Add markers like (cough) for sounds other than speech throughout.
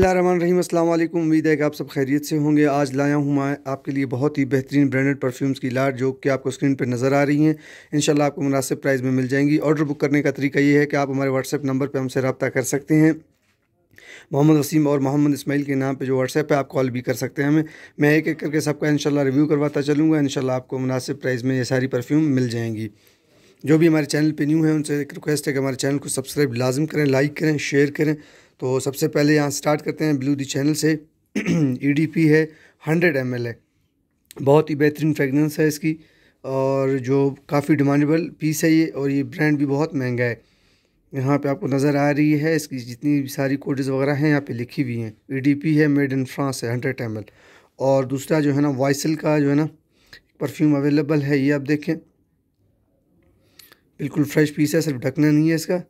अल्लाम उम्मीद है कि आप सब खैरियत से होंगे आज लाया हूँ मैं आपके लिए बहुत ही बेहतरीन ब्रांडेड परफ्यूम्स की लाट जो कि आपको स्क्रीन पर नज़र आ रही हैं इंशाल्लाह आपको मुनासिब प्राइस में मिल जाएंगी ऑर्डर बुक करने का तरीका ये है कि आप हमारे व्हाट्सएप नंबर पर हमसे रबता कर सकते हैं मोहम्मद वसीम और मोहम्मद इसमाइल के नाम पे जो व्हाट्सएप है आप कॉल भी कर सकते हैं हमें मैं एक एक करके सबका इंशाल्लाह रिव्यू करवाता चलूँगा इंशाल्लाह आपको मुनासिब प्राइस में ये सारी परफ्यूम मिल जाएंगी जो भी हमारे चैनल पे न्यू है उनसे एक रिक्वेस्ट है कि हमारे चैनल को सब्सक्राइब लाजम करें लाइक करें शेयर करें तो सबसे पहले यहाँ स्टार्ट करते हैं ब्लू दी चैनल से ई (clears throat) e है हंड्रेड एम है बहुत ही बेहतरीन फ्रेगनेंस है इसकी और जो काफ़ी डिमांडेबल पीस है ये और ये ब्रांड भी बहुत महंगा है यहाँ पे आपको नज़र आ रही है इसकी जितनी भी सारी कोडेज वगैरह हैं यहाँ पे लिखी हुई हैं ई e है मेड इन फ्रांस है हंड्रेड एम और दूसरा जो है ना वाइसल का जो है ना परफ्यूम अवेलेबल है ये आप देखें बिल्कुल फ्रेश पीस है सिर्फ ढकना नहीं है इसका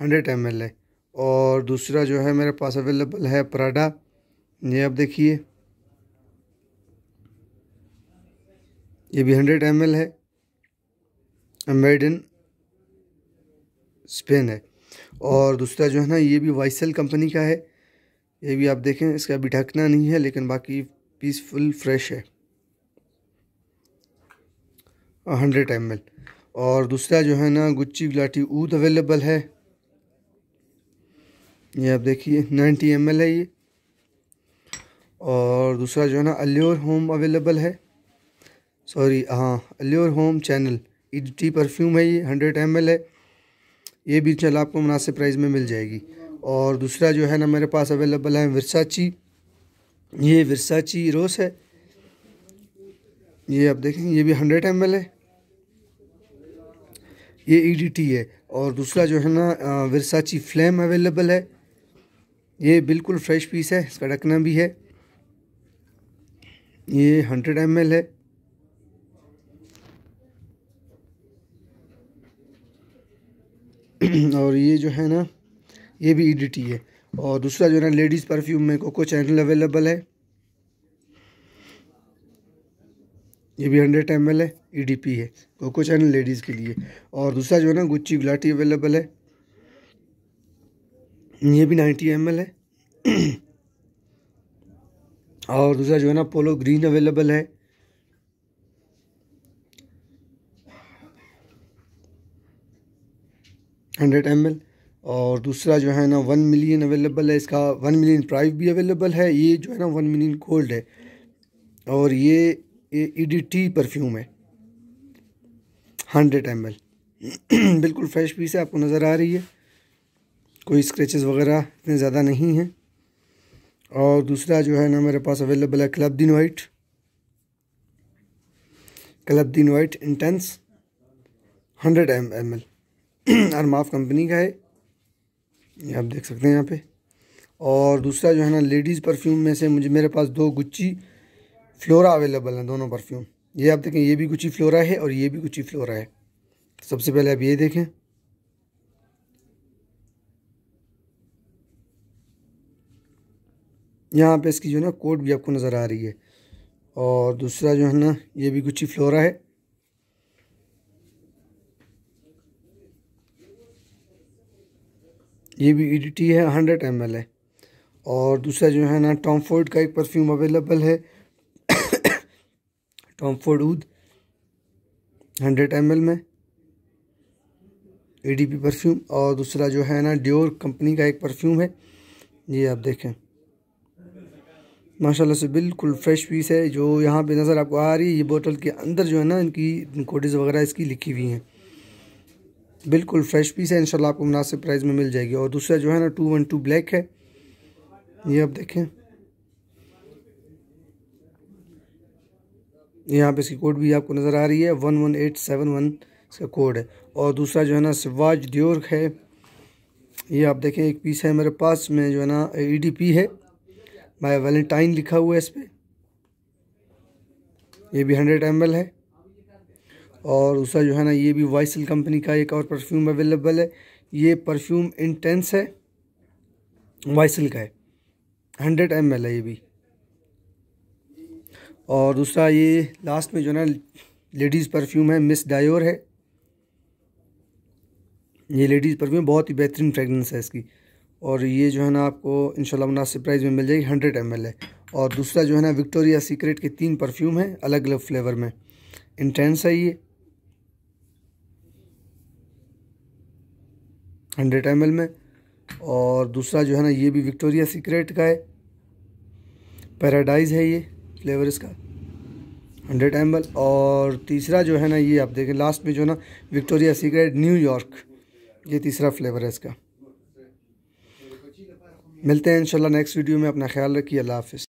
हंड्रेड एम है और दूसरा जो है मेरे पास अवेलेबल है प्राडा ये आप देखिए ये भी हंड्रेड एम है मेड इन स्पेन है और दूसरा जो है ना ये भी वाइसल कंपनी का है ये भी आप देखें इसका अभी ढकना नहीं है लेकिन बाकी पीसफुल फ्रेश है हंड्रेड एम और दूसरा जो है ना गुच्ची गुलाटी ऊद अवेलेबल है ये आप देखिए नाइन्टी एम है ये और दूसरा जो है ना अल्योर होम अवेलेबल है सॉरी हाँ Allure Home Chanel E T perfume है ये हंड्रेड एम है ये भी चल आपको मुनासिब प्राइस में मिल जाएगी और दूसरा जो है ना मेरे पास अवेलेबल है विरसाची ये विरसाची रोस है ये आप देखें ये भी हंड्रेड एम है ये ई e है और दूसरा जो है ना विरसाची फ्लेम अवेलेबल है ये बिल्कुल फ्रेश पीस है इसका ढकना भी है ये हंड्रेड एम है और ये जो है ना ये भी ईडीटी e है और दूसरा जो है ना लेडीज़ परफ्यूम में कोको चैनल अवेलेबल है ये भी हंड्रेड एम है ईडीपी e है कोको चैनल लेडीज़ के लिए और दूसरा जो है ना गुच्ची गुलाटी अवेलेबल है ये भी नाइन्टी एम है (clears throat) और दूसरा जो है ना पोलो ग्रीन अवेलेबल है हंड्रेड एम एल और दूसरा जो है ना वन मिलियन अवेलेबल है इसका वन मिलियन प्राइस भी अवेलेबल है ये जो है ना वन मिलियन गोल्ड है और ये ई डी टी परफ्यूम है हंड्रेड एम एल बिल्कुल फ्रेश पीस है आपको नज़र आ रही है कोई स्क्रैचेस वगैरह इतने ज़्यादा नहीं हैं और दूसरा जो है ना मेरे पास अवेलेबल है क्लब दिन वाइट क्लब दिन white intense hundred M M L Armaf company का है ये आप देख सकते हैं यहाँ पे और दूसरा जो है ना लेडीज़ परफ्यूम में से मुझे मेरे पास दो गुच्ची फ्लोरा अवेलेबल हैं दोनों परफ्यूम ये आप देखें ये भी गुच्ची फ्लोरा है और ये भी गुच्ची फ्लोरा है सबसे पहले आप ये देखें यहाँ पे इसकी जो है ना कोट भी आपको नज़र आ रही है और दूसरा जो है ना ये भी गुच्ची फ्लोरा है ये भी ईडीटी e है हंड्रेड एम है और दूसरा जो है ना टॉम फोर्ड का एक परफ्यूम अवेलेबल है टॉम फोर्ड ऊद हंड्रेड एम में ए डी पी परफ्यूम और दूसरा जो है ना ड्योर कंपनी का एक परफ्यूम है ये आप देखें माशाल्लाह से बिल्कुल फ्रेश पीस है जो यहाँ पे नज़र आपको आ रही है ये बोतल के अंदर जो है ना इनकी कोडिज़ वगैरह इसकी लिखी हुई हैं बिल्कुल फ्रेश पीस है इनशाला आपको मुनासिब प्राइस में मिल जाएगी और दूसरा जो है ना टू वन टू ब्लैक है ये आप देखें यहाँ पे इसकी कोड भी आपको नज़र आ रही है one one eight seven one इसका कोड है और दूसरा जो है ना सिवाज ड्योर है ये आप देखें एक पीस है मेरे पास में जो है ना ई डी पी है बाय वैलेंटाइन लिखा हुआ है इस पर ये भी हंड्रेड एम है और दूसरा जो है ना ये भी वाइसल कंपनी का एक और परफ्यूम अवेलेबल है ये परफ्यूम इंटेंस है वाइसल का है हंड्रेड एम है ये भी और दूसरा ये लास्ट में जो ना लेडीज़ परफ्यूम है मिस डायोर है ये लेडीज़ परफ्यूम बहुत ही बेहतरीन फ्रेगरेंस है इसकी और ये जो है ना आपको इन मुनासिब प्राइस में मिल जाएगी हंड्रेड एम और दूसरा जो है ना विक्टोरिया सीक्रेट के तीन परफ्यूम हैं अलग अलग फ्लेवर में इंटेंस है ये हंड्रेड एम में और दूसरा जो है ना ये भी विक्टोरिया सीक्रेट का है पैराडाइज है ये फ्लेवर इसका हंड्रेड एम और तीसरा जो है ना ये आप देखें लास्ट में जो है ना विक्टोरिया सीक्रेट न्यूयॉर्क ये तीसरा फ्लेवर है इसका मिलते हैं इंशाल्लाह नेक्स्ट वीडियो में अपना ख्याल रखिए अल्लाह हाफिज़